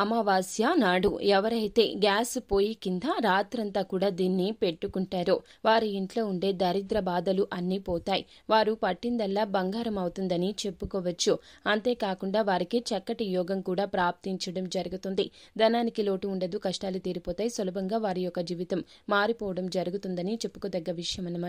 అమావాస్య నాడు ఎవరైతే గ్యాస్ పొయ్యి కింద రాత్రంతా కూడా దీన్ని పెట్టుకుంటారో వారి ఇంట్లో ఉండే దరిద్ర బాధలు అన్నీ పోతాయి వారు పట్టిందల్లా బంగారం అవుతుందని చెప్పుకోవచ్చు అంతేకాకుండా వారికి చక్కటి యోగం కూడా ప్రాప్తించడం జరుగుతుంది ధనానికి లోటు ఉండదు కష్టాలు తీరిపోతాయి సులభంగా వారి యొక్క జీవితం మారిపోవడం జరుగుతుందని చెప్పుకోదగ్గ విషయం అన్నమాట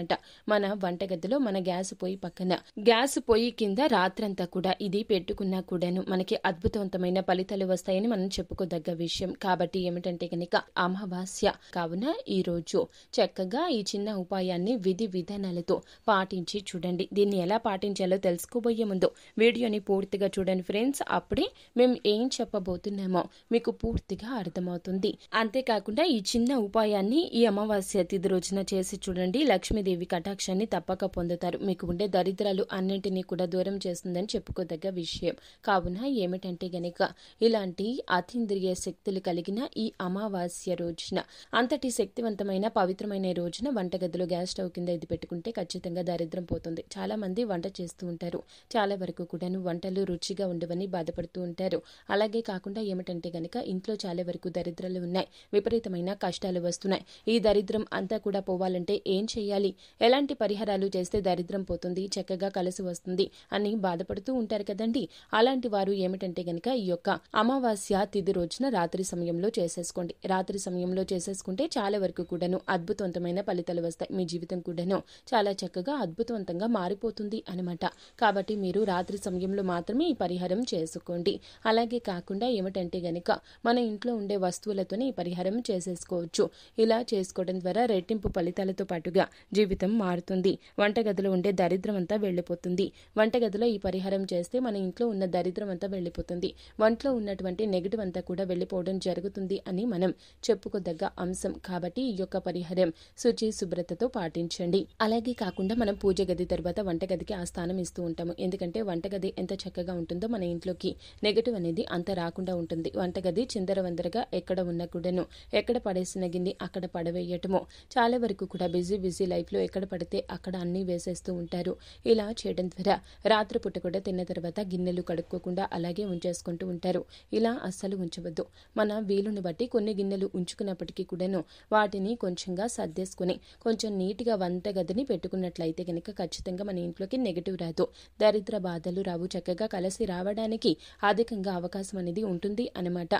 మన వంటగదిలో మన గ్యాస్ పొయ్యి పక్కన గ్యాస్ పొయ్యి కింద రాత్రంతా కూడా ఇది పెట్టుకున్నా కూడాను మనకి అద్భుతవంతమైన ఫలితాలు వస్తాయని మనం చెప్పుకోదగ్గ విషయం కాబట్టి ఏమిటంటే కనుక అమావాస్య కావున ఈ రోజు చక్కగా ఈ చిన్న ఉపాయాన్ని విధి విధానాలతో పాటించి చూడండి దీన్ని ఎలా పాటించాలో తెలుసుకోబోయే ముందు వీడియోని పూర్తిగా చూడండి ఫ్రెండ్స్ అప్పుడే మేము ఏం చెప్పబోతున్నామో మీకు పూర్తిగా అర్థమవుతుంది అంతేకాకుండా ఈ చిన్న ఉపాయాన్ని ఈ అమావాస్య తిథి రోజున చేసి చూడండి లక్ష్మీదేవి కటాక్షాన్ని తప్పక పొందుతారు మీకు ఉండే దరిద్రాలు అన్నింటినీ కూడా దూరం చేస్తుందని చెప్పుకోదగ్గ విషయం కావున ఏమిటంటే గనక ఇలాంటి అతీంద్రియ శక్తులు కలిగిన ఈ అమావాస్య రోజున అంతటి శక్తివంతమైన పవిత్రమైన రోజున వంటగదిలో గ్యాస్ స్టవ్ కింద ఇది పెట్టుకుంటే ఖచ్చితంగా దరిద్రం పోతుంది చాలా మంది వంట చేస్తూ ఉంటారు చాలా వరకు కూడాను వంటలు రుచిగా ఉండవని బాధపడుతూ ఉంటారు అలాగే కాకుండా ఏమిటంటే గనక ఇంట్లో చాలా వరకు దరిద్రాలు ఉన్నాయి విపరీతమైన కష్టాలు వస్తున్నాయి ఈ దరిద్రం అంతా కూడా పోవాలంటే ఏం చేయాలి ఎలాంటి పరిహారాలు చేస్తే దరిద్రం పోతుంది చక్కగా కలిసి వస్తుంది అని బాధపడుతూ ఉంటారు కదండి అలాంటి వారు ఏమిటంటే గనక ఈ యొక్క అమావాస్య తిది రోజున రాత్రి సమయంలో చేసేసుకోండి రాత్రి సమయంలో చేసేసుకుంటే చాలా వరకు కూడాను అద్భుతవంతమైన ఫలితాలు వస్తాయి మీ జీవితం కూడాను చాలా చక్కగా అద్భుతవంతంగా మారిపోతుంది అనమాట కాబట్టి మీరు రాత్రి సమయంలో మాత్రమే ఈ పరిహారం చేసుకోండి అలాగే కాకుండా ఏమిటంటే గనక మన ఇంట్లో ఉండే వస్తువులతోనే ఈ పరిహారం చేసేసుకోవచ్చు ఇలా చేసుకోవడం ద్వారా రెట్టింపు ఫలితాలతో పాటుగా జీవితం మారుతుంది వంటగదిలో ఉండే దరిద్రం అంతా వెళ్ళిపోతుంది వంటగదిలో ఈ పరిహారం చేస్తే మన ఇంట్లో ఉన్న దరిద్రం అంతా వెళ్ళిపోతుంది వంటలో ఉన్నటువంటి నెగిటివ్ అంతా కూడా వెళ్లిపోవడం జరుగుతుంది అని మనం చెప్పుకోదగ్గ అంశం కాబట్టి ఈ యొక్క పరిహారం శుచి శుభ్రతతో పాటించండి అలాగే కాకుండా మనం పూజ గది తర్వాత వంటగదికి ఆ స్థానం ఇస్తూ ఉంటాము ఎందుకంటే వంటగది ఎంత చక్కగా ఉంటుందో మన ఇంట్లోకి నెగటివ్ అనేది అంత రాకుండా ఉంటుంది వంటగది వందరగా ఎక్కడ ఉన్న కూడాను ఎక్కడ పడేసిన గిన్నె అక్కడ పడవేయటము చాలా వరకు కూడా బిజీ బిజీ లైఫ్ లో ఎక్కడ పడితే అక్కడ అన్ని వేసేస్తూ ఉంటారు ఇలా చేయడం ద్వారా రాత్రిపూట కూడా తిన్న తర్వాత గిన్నెలు కడుక్కోకుండా అలాగే ఉంచేసుకుంటూ ఉంటారు ఇలా అస్సలు గిన్నెలు ఉంచవద్దు మన వీలుని బట్టి కొన్ని గిన్నెలు ఉంచుకున్నప్పటికీ కూడాను వాటిని కొంచెంగా సర్దేసుకుని కొంచెం నీట్గా గదిని పెట్టుకున్నట్లయితే గనక ఖచ్చితంగా మన ఇంట్లోకి నెగిటివ్ రాదు దరిద్ర బాధలు రావు చక్కగా కలిసి రావడానికి అధికంగా అవకాశం అనేది ఉంటుంది అనమాట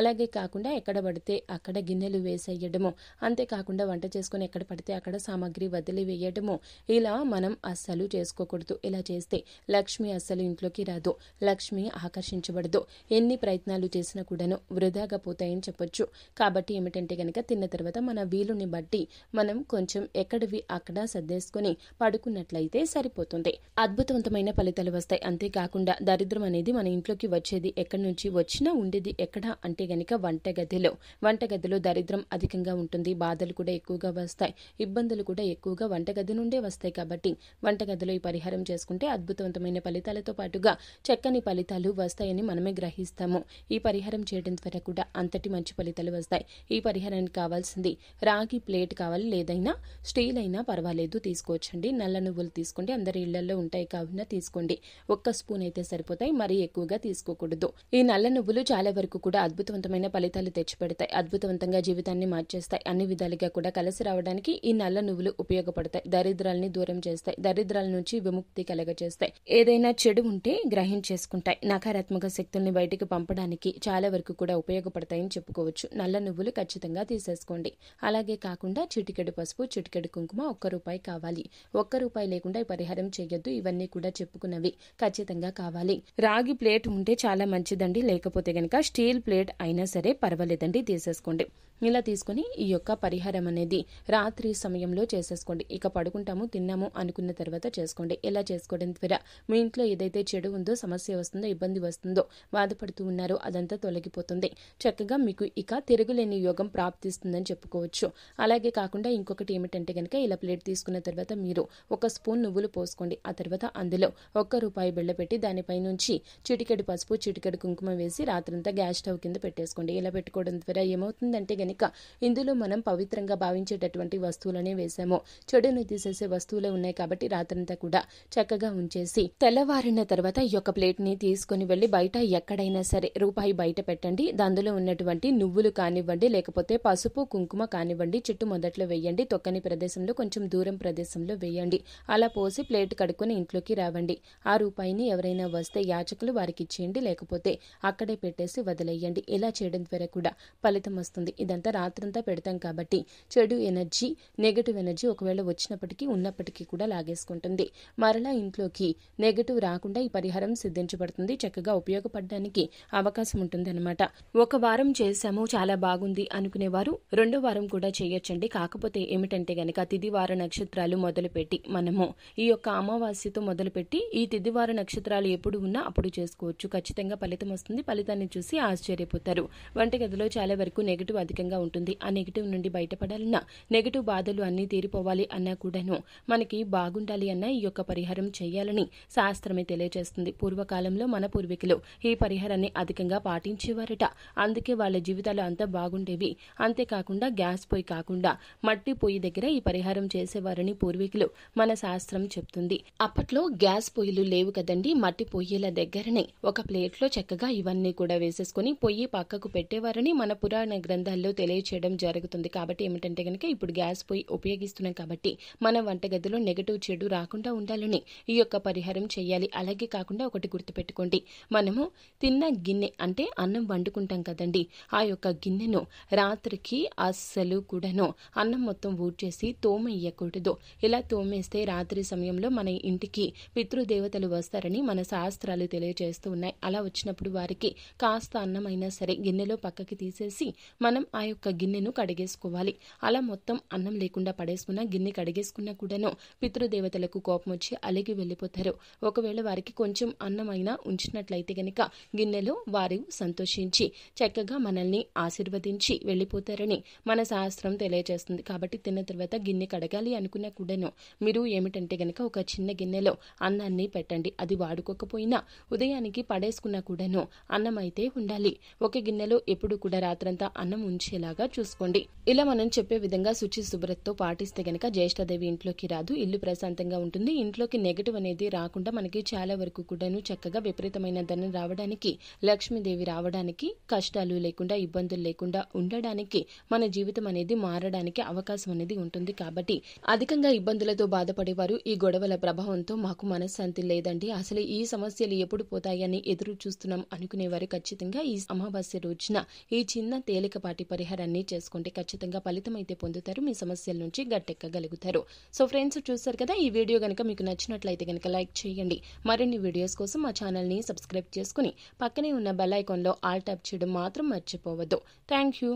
అలాగే కాకుండా ఎక్కడ పడితే అక్కడ గిన్నెలు వేసేయడము అంతేకాకుండా వంట చేసుకుని ఎక్కడ పడితే అక్కడ సామాగ్రి వదిలి వేయడము ఇలా మనం అస్సలు చేసుకోకూడదు ఇలా చేస్తే లక్ష్మి అస్సలు ఇంట్లోకి రాదు లక్ష్మి ఆకర్షించబడదు ఎన్ని ప్రయత్నాలు చేసినా ప్రయత్నాలు కూడాను వృధాగా పోతాయని చెప్పొచ్చు కాబట్టి ఏమిటంటే కనుక తిన్న తర్వాత మన వీలుని బట్టి మనం కొంచెం ఎక్కడివి అక్కడ సర్దేసుకుని పడుకున్నట్లయితే సరిపోతుంది అద్భుతవంతమైన ఫలితాలు వస్తాయి అంతేకాకుండా దరిద్రం అనేది మన ఇంట్లోకి వచ్చేది ఎక్కడి నుంచి వచ్చినా ఉండేది ఎక్కడ అంటే గనక వంటగదిలో వంటగదిలో దరిద్రం అధికంగా ఉంటుంది బాధలు కూడా ఎక్కువగా వస్తాయి ఇబ్బందులు కూడా ఎక్కువగా వంటగది నుండే వస్తాయి కాబట్టి వంటగదిలో ఈ పరిహారం చేసుకుంటే అద్భుతవంతమైన ఫలితాలతో పాటుగా చక్కని ఫలితాలు వస్తాయని మనమే గ్రహిస్తాము ఈ పరిహారం పరిహారం చేయడం ద్వారా కూడా అంతటి మంచి ఫలితాలు వస్తాయి ఈ పరిహారానికి కావాల్సింది రాగి ప్లేట్ కావాలి లేదైనా స్టీల్ అయినా పర్వాలేదు తీసుకోవచ్చండి నల్ల నువ్వులు తీసుకోండి అందరి ఇళ్లలో ఉంటాయి కావున తీసుకోండి ఒక్క స్పూన్ అయితే సరిపోతాయి మరీ ఎక్కువగా తీసుకోకూడదు ఈ నల్ల నువ్వులు చాలా వరకు కూడా అద్భుతవంతమైన ఫలితాలు తెచ్చిపెడతాయి అద్భుతవంతంగా జీవితాన్ని మార్చేస్తాయి అన్ని విధాలుగా కూడా కలిసి రావడానికి ఈ నల్ల నువ్వులు ఉపయోగపడతాయి దరిద్రాలని దూరం చేస్తాయి దరిద్రాల నుంచి విముక్తి కలగజేస్తాయి ఏదైనా చెడు ఉంటే గ్రహించేసుకుంటాయి నకారాత్మక శక్తుల్ని బయటకు పంపడానికి చాలా వరకు కూడా ఉపయోగపడతాయని చెప్పుకోవచ్చు నల్ల నువ్వులు ఖచ్చితంగా తీసేసుకోండి అలాగే కాకుండా చిటికెడు పసుపు చిటికెడు కుంకుమ ఒక్క రూపాయి కావాలి ఒక్క రూపాయి లేకుండా పరిహారం చేయొద్దు ఇవన్నీ కూడా చెప్పుకున్నవి ఖచ్చితంగా కావాలి రాగి ప్లేట్ ఉంటే చాలా మంచిదండి లేకపోతే గనక స్టీల్ ప్లేట్ అయినా సరే పర్వాలేదండి తీసేసుకోండి ఇలా తీసుకొని ఈ యొక్క పరిహారం అనేది రాత్రి సమయంలో చేసేసుకోండి ఇక పడుకుంటాము తిన్నాము అనుకున్న తర్వాత చేసుకోండి ఇలా చేసుకోవడం ద్వారా మీ ఇంట్లో ఏదైతే చెడు ఉందో సమస్య వస్తుందో ఇబ్బంది వస్తుందో బాధపడుతూ ఉన్నారో అదంతా తొలగిపోతుంది చక్కగా మీకు ఇక తిరుగులేని యోగం ప్రాప్తిస్తుందని చెప్పుకోవచ్చు అలాగే కాకుండా ఇంకొకటి ఏమిటంటే కనుక ఇలా ప్లేట్ తీసుకున్న తర్వాత మీరు ఒక స్పూన్ నువ్వులు పోసుకోండి ఆ తర్వాత అందులో ఒక్క రూపాయి బిళ్ళ పెట్టి దానిపై నుంచి చిటికెడు పసుపు చిటికెడు కుంకుమ వేసి రాత్రంతా గ్యాస్ స్టవ్ కింద పెట్టేసుకోండి ఇలా పెట్టుకోవడం ద్వారా ఏమవుతుందంటే గనుక ఇందులో మనం పవిత్రంగా భావించేటటువంటి వస్తువులనే వేశాము చెడును తీసేసే వస్తువులే ఉన్నాయి కాబట్టి రాత్రంతా కూడా చక్కగా ఉంచేసి తెల్లవారిన తర్వాత ఈ యొక్క ని తీసుకుని వెళ్ళి బయట ఎక్కడైనా సరే రూపాయి బయట బయట పెట్టండి అందులో ఉన్నటువంటి నువ్వులు కానివ్వండి లేకపోతే పసుపు కుంకుమ కానివ్వండి చెట్టు మొదట్లో వేయండి తొక్కని ప్రదేశంలో కొంచెం దూరం ప్రదేశంలో వేయండి అలా పోసి ప్లేట్ కడుక్కొని ఇంట్లోకి రావండి ఆ రూపాయిని ఎవరైనా వస్తే యాచకులు వారికి ఇచ్చేయండి లేకపోతే అక్కడే పెట్టేసి వదిలేయండి ఇలా చేయడం ద్వారా కూడా ఫలితం వస్తుంది ఇదంతా రాత్రంతా పెడతాం కాబట్టి చెడు ఎనర్జీ నెగటివ్ ఎనర్జీ ఒకవేళ వచ్చినప్పటికీ ఉన్నప్పటికీ కూడా లాగేసుకుంటుంది మరలా ఇంట్లోకి నెగటివ్ రాకుండా ఈ పరిహారం సిద్ధించబడుతుంది చక్కగా ఉపయోగపడడానికి అవకాశం ఉంటుంది ఉందన్నమాట ఒక వారం చేశాము చాలా బాగుంది అనుకునేవారు రెండో వారం కూడా చేయొచ్చండి కాకపోతే ఏమిటంటే గనక తిదివార నక్షత్రాలు మొదలుపెట్టి మనము ఈ యొక్క అమావాస్యతో మొదలుపెట్టి ఈ తిదివార నక్షత్రాలు ఎప్పుడు ఉన్నా అప్పుడు చేసుకోవచ్చు ఖచ్చితంగా ఫలితం వస్తుంది ఫలితాన్ని చూసి ఆశ్చర్యపోతారు వంటగదిలో చాలా వరకు నెగిటివ్ అధికంగా ఉంటుంది ఆ నెగిటివ్ నుండి బయటపడాలన్నా నెగిటివ్ బాధలు అన్నీ తీరిపోవాలి అన్నా కూడాను మనకి బాగుండాలి అన్న ఈ యొక్క పరిహారం చేయాలని శాస్త్రమే తెలియజేస్తుంది పూర్వకాలంలో మన పూర్వీకులు ఈ పరిహారాన్ని అధికంగా పాటించారు వాయించేవారట అందుకే వాళ్ళ జీవితాలు అంతా బాగుండేవి అంతేకాకుండా గ్యాస్ పొయ్యి కాకుండా మట్టి పొయ్యి దగ్గర ఈ పరిహారం చేసేవారని పూర్వీకులు మన శాస్త్రం చెప్తుంది అప్పట్లో గ్యాస్ పొయ్యిలు లేవు కదండి మట్టి పొయ్యిల దగ్గరనే ఒక ప్లేట్లో చక్కగా ఇవన్నీ కూడా వేసేసుకుని పొయ్యి పక్కకు పెట్టేవారని మన పురాణ గ్రంథాల్లో తెలియచేయడం జరుగుతుంది కాబట్టి ఏమిటంటే కనుక ఇప్పుడు గ్యాస్ పొయ్యి ఉపయోగిస్తున్నాం కాబట్టి మన వంటగదిలో నెగటివ్ చెడు రాకుండా ఉండాలని ఈ యొక్క పరిహారం చేయాలి అలాగే కాకుండా ఒకటి గుర్తుపెట్టుకోండి మనము తిన్న గిన్నె అంటే అన్నం వండుకుంటాం కదండి ఆ యొక్క గిన్నెను రాత్రికి అస్సలు కూడాను అన్నం మొత్తం ఊడ్చేసి తోమేయకూడదు ఇలా తోమేస్తే రాత్రి సమయంలో మన ఇంటికి పితృదేవతలు వస్తారని మన శాస్త్రాలు తెలియజేస్తూ ఉన్నాయి అలా వచ్చినప్పుడు వారికి కాస్త అన్నమైనా సరే గిన్నెలో పక్కకి తీసేసి మనం ఆ యొక్క గిన్నెను కడిగేసుకోవాలి అలా మొత్తం అన్నం లేకుండా పడేసుకున్న గిన్నె కడిగేసుకున్నా కూడాను పితృదేవతలకు కోపం వచ్చి అలిగి వెళ్ళిపోతారు ఒకవేళ వారికి కొంచెం అన్నమైనా ఉంచినట్లయితే గనక గిన్నెలో వారు సంత సంతోషించి చక్కగా మనల్ని ఆశీర్వదించి వెళ్ళిపోతారని మన శాస్త్రం తెలియజేస్తుంది కాబట్టి తిన్న తర్వాత గిన్నె కడగాలి అనుకున్నా కూడాను మీరు ఏమిటంటే గనక ఒక చిన్న గిన్నెలో అన్నాన్ని పెట్టండి అది వాడుకోకపోయినా ఉదయానికి పడేసుకున్నా కూడాను అన్నం అయితే ఉండాలి ఒక గిన్నెలో ఎప్పుడు కూడా రాత్రంతా అన్నం ఉంచేలాగా చూసుకోండి ఇలా మనం చెప్పే విధంగా శుచి శుభ్రతతో పాటిస్తే గనక జ్యేష్ఠదేవి ఇంట్లోకి రాదు ఇల్లు ప్రశాంతంగా ఉంటుంది ఇంట్లోకి నెగటివ్ అనేది రాకుండా మనకి చాలా వరకు కూడాను చక్కగా విపరీతమైన ధనం రావడానికి లక్ష్మీదేవి రావడానికి కష్టాలు లేకుండా ఇబ్బందులు లేకుండా ఉండడానికి మన జీవితం అనేది మారడానికి అవకాశం అనేది ఉంటుంది కాబట్టి అధికంగా ఇబ్బందులతో బాధపడేవారు ఈ గొడవల ప్రభావంతో మాకు మనశ్శాంతి లేదండి అసలు ఈ సమస్యలు ఎప్పుడు పోతాయని ఎదురు చూస్తున్నాం అనుకునేవారు ఖచ్చితంగా ఈ అమావాస్య రోజున ఈ చిన్న తేలికపాటి పరిహారాన్ని చేసుకుంటే ఖచ్చితంగా ఫలితం అయితే పొందుతారు మీ సమస్యల నుంచి గట్టెక్కగలుగుతారు సో ఫ్రెండ్స్ చూస్తారు కదా ఈ వీడియో గనక మీకు నచ్చినట్లయితే గనక లైక్ చేయండి మరిన్ని వీడియోస్ కోసం మా ఛానల్ని సబ్స్క్రైబ్ చేసుకుని పక్కనే ఉన్న బెల్ ఐకాన్ ఛానల్లో ఆల్ చేయడం మాత్రం మర్చిపోవద్దు థ్యాంక్ యూ